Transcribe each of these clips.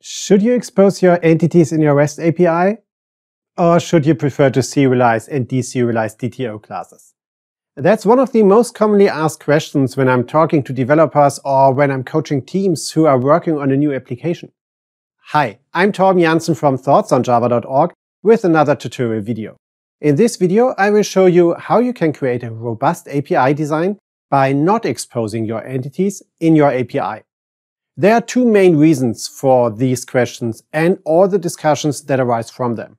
Should you expose your entities in your REST API? Or should you prefer to serialize and deserialize DTO classes? That's one of the most commonly asked questions when I'm talking to developers or when I'm coaching teams who are working on a new application. Hi, I'm Tom Janssen from thoughtsonjava.org with another tutorial video. In this video, I will show you how you can create a robust API design by not exposing your entities in your API. There are two main reasons for these questions and all the discussions that arise from them.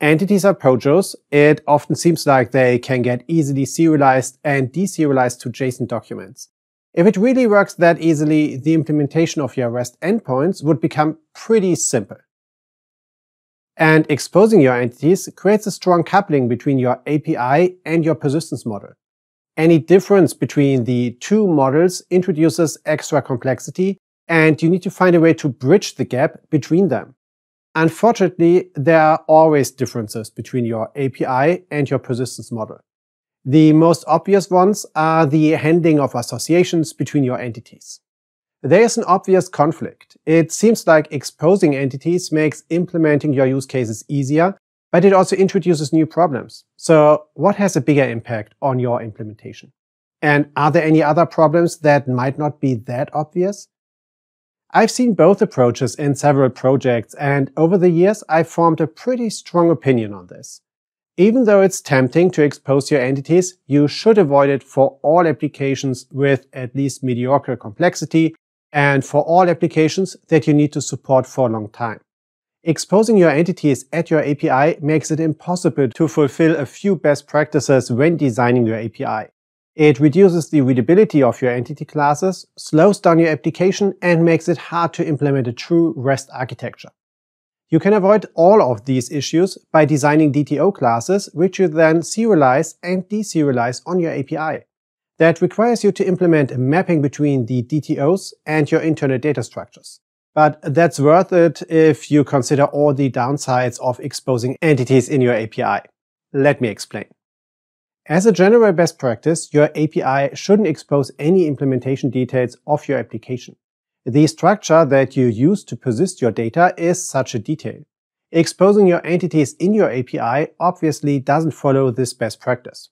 Entities are POJOs. It often seems like they can get easily serialized and deserialized to JSON documents. If it really works that easily, the implementation of your REST endpoints would become pretty simple. And exposing your entities creates a strong coupling between your API and your persistence model. Any difference between the two models introduces extra complexity and you need to find a way to bridge the gap between them. Unfortunately, there are always differences between your API and your persistence model. The most obvious ones are the handling of associations between your entities. There is an obvious conflict. It seems like exposing entities makes implementing your use cases easier, but it also introduces new problems. So what has a bigger impact on your implementation? And are there any other problems that might not be that obvious? I've seen both approaches in several projects and over the years I've formed a pretty strong opinion on this. Even though it's tempting to expose your entities, you should avoid it for all applications with at least mediocre complexity and for all applications that you need to support for a long time. Exposing your entities at your API makes it impossible to fulfill a few best practices when designing your API. It reduces the readability of your entity classes, slows down your application, and makes it hard to implement a true REST architecture. You can avoid all of these issues by designing DTO classes, which you then serialize and deserialize on your API. That requires you to implement a mapping between the DTOs and your internal data structures. But that's worth it if you consider all the downsides of exposing entities in your API. Let me explain. As a general best practice, your API shouldn't expose any implementation details of your application. The structure that you use to persist your data is such a detail. Exposing your entities in your API obviously doesn't follow this best practice.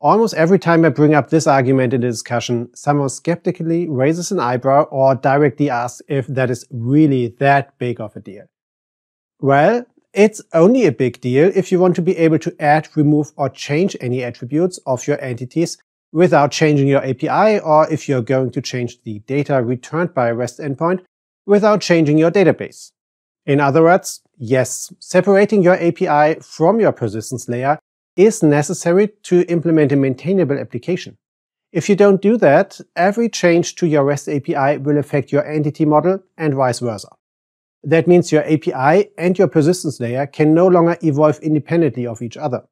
Almost every time I bring up this argument in a discussion, someone skeptically raises an eyebrow or directly asks if that is really that big of a deal. Well, it's only a big deal if you want to be able to add, remove, or change any attributes of your entities without changing your API, or if you're going to change the data returned by a REST endpoint without changing your database. In other words, yes, separating your API from your persistence layer is necessary to implement a maintainable application. If you don't do that, every change to your REST API will affect your entity model and vice versa. That means your API and your persistence layer can no longer evolve independently of each other.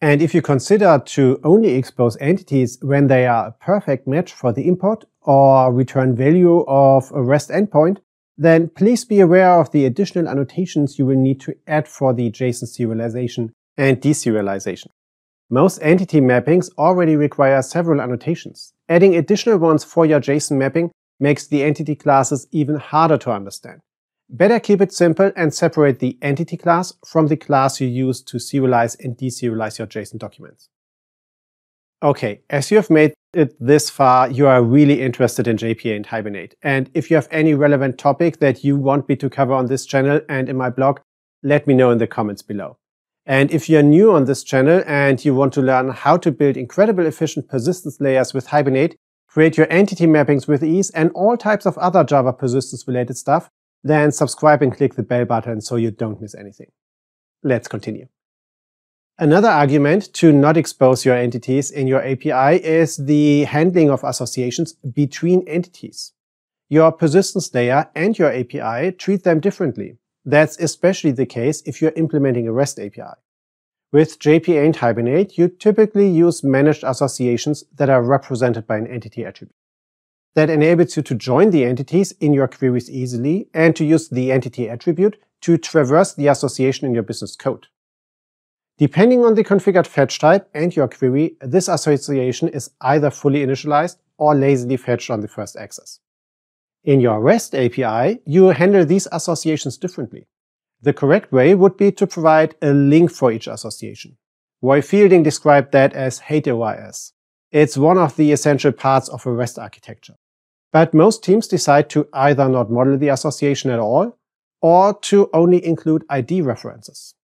And if you consider to only expose entities when they are a perfect match for the import or return value of a REST endpoint, then please be aware of the additional annotations you will need to add for the JSON serialization and deserialization. Most entity mappings already require several annotations. Adding additional ones for your JSON mapping makes the entity classes even harder to understand. Better keep it simple and separate the entity class from the class you use to serialize and deserialize your JSON documents. Okay, as you have made it this far, you are really interested in JPA and Hibernate. And if you have any relevant topic that you want me to cover on this channel and in my blog, let me know in the comments below. And if you're new on this channel and you want to learn how to build incredible efficient persistence layers with Hibernate, create your entity mappings with ease, and all types of other Java persistence-related stuff, then subscribe and click the bell button so you don't miss anything. Let's continue. Another argument to not expose your entities in your API is the handling of associations between entities. Your persistence layer and your API treat them differently. That's especially the case if you're implementing a REST API. With JPA and Hibernate, you typically use managed associations that are represented by an entity attribute. That enables you to join the entities in your queries easily and to use the entity attribute to traverse the association in your business code. Depending on the configured fetch type and your query, this association is either fully initialized or lazily fetched on the first access. In your REST API, you handle these associations differently. The correct way would be to provide a link for each association. Roy Fielding described that as HTLS. It's one of the essential parts of a REST architecture. But most teams decide to either not model the association at all, or to only include ID references.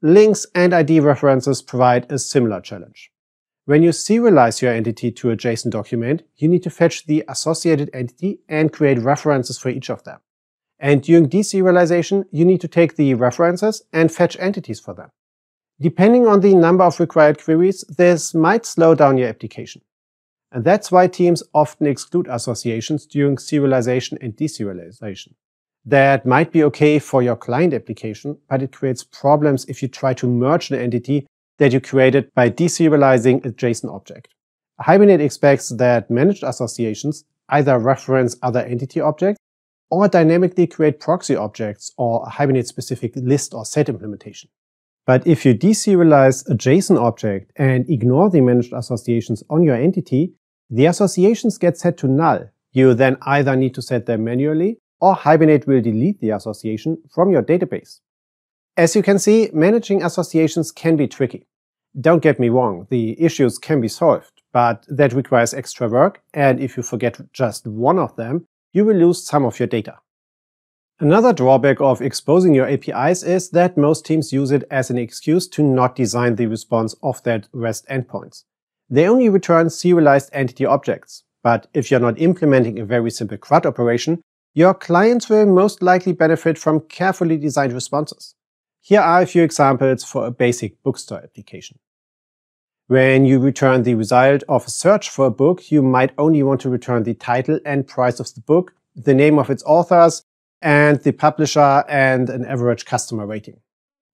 Links and ID references provide a similar challenge. When you serialize your entity to a JSON document, you need to fetch the associated entity and create references for each of them. And during deserialization, you need to take the references and fetch entities for them. Depending on the number of required queries, this might slow down your application. And that's why teams often exclude associations during serialization and deserialization. That might be okay for your client application, but it creates problems if you try to merge an entity that you created by deserializing a JSON object. Hibernate expects that managed associations either reference other entity objects or dynamically create proxy objects or a Hibernate-specific list or set implementation. But if you deserialize a JSON object and ignore the managed associations on your entity, the associations get set to null. You then either need to set them manually or Hibernate will delete the association from your database. As you can see, managing associations can be tricky. Don't get me wrong, the issues can be solved, but that requires extra work, and if you forget just one of them, you will lose some of your data. Another drawback of exposing your APIs is that most teams use it as an excuse to not design the response of their REST endpoints. They only return serialized entity objects, but if you're not implementing a very simple CRUD operation, your clients will most likely benefit from carefully designed responses. Here are a few examples for a basic bookstore application. When you return the result of a search for a book, you might only want to return the title and price of the book, the name of its authors, and the publisher and an average customer rating.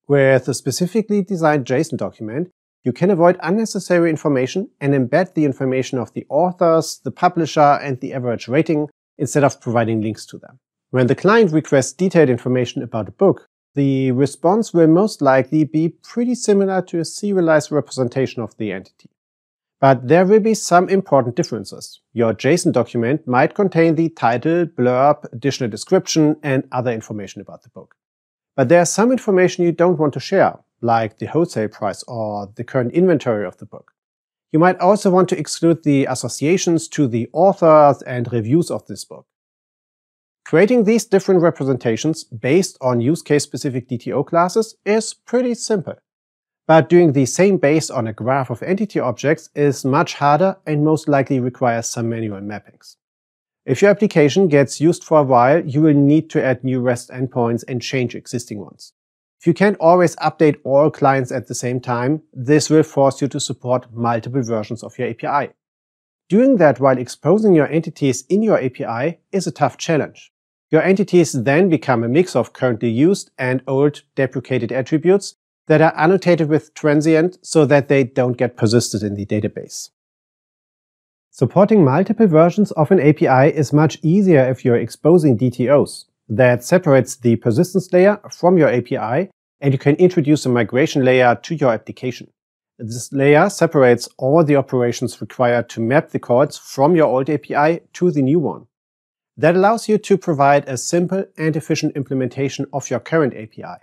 With a specifically designed JSON document, you can avoid unnecessary information and embed the information of the authors, the publisher, and the average rating instead of providing links to them. When the client requests detailed information about a book, the response will most likely be pretty similar to a serialized representation of the entity. But there will be some important differences. Your JSON document might contain the title, blurb, additional description, and other information about the book. But there's some information you don't want to share, like the wholesale price or the current inventory of the book. You might also want to exclude the associations to the authors and reviews of this book. Creating these different representations based on use case-specific DTO classes is pretty simple. But doing the same based on a graph of entity objects is much harder and most likely requires some manual mappings. If your application gets used for a while, you will need to add new REST endpoints and change existing ones. If you can't always update all clients at the same time, this will force you to support multiple versions of your API. Doing that while exposing your entities in your API is a tough challenge. Your entities then become a mix of currently used and old deprecated attributes that are annotated with transient so that they don't get persisted in the database. Supporting multiple versions of an API is much easier if you're exposing DTOs. That separates the persistence layer from your API, and you can introduce a migration layer to your application. This layer separates all the operations required to map the calls from your old API to the new one that allows you to provide a simple and efficient implementation of your current API.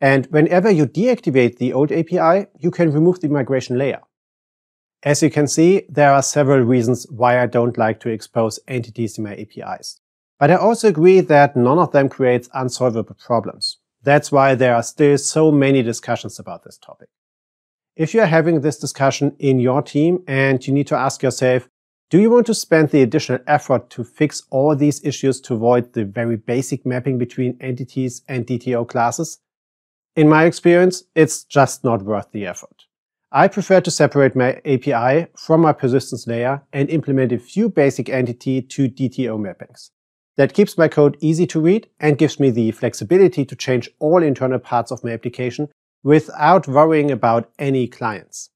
And whenever you deactivate the old API, you can remove the migration layer. As you can see, there are several reasons why I don't like to expose entities in my APIs. But I also agree that none of them creates unsolvable problems. That's why there are still so many discussions about this topic. If you are having this discussion in your team and you need to ask yourself, do you want to spend the additional effort to fix all these issues to avoid the very basic mapping between entities and DTO classes? In my experience, it's just not worth the effort. I prefer to separate my API from my persistence layer and implement a few basic entity to DTO mappings. That keeps my code easy to read and gives me the flexibility to change all internal parts of my application without worrying about any clients.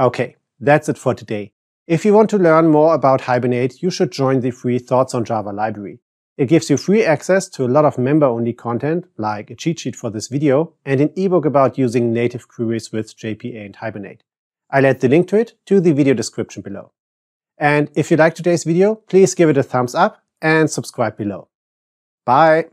Okay, that's it for today. If you want to learn more about Hibernate, you should join the free Thoughts on Java library. It gives you free access to a lot of member-only content, like a cheat sheet for this video, and an ebook about using native queries with JPA and Hibernate. I'll add the link to it to the video description below. And if you like today's video, please give it a thumbs up and subscribe below. Bye!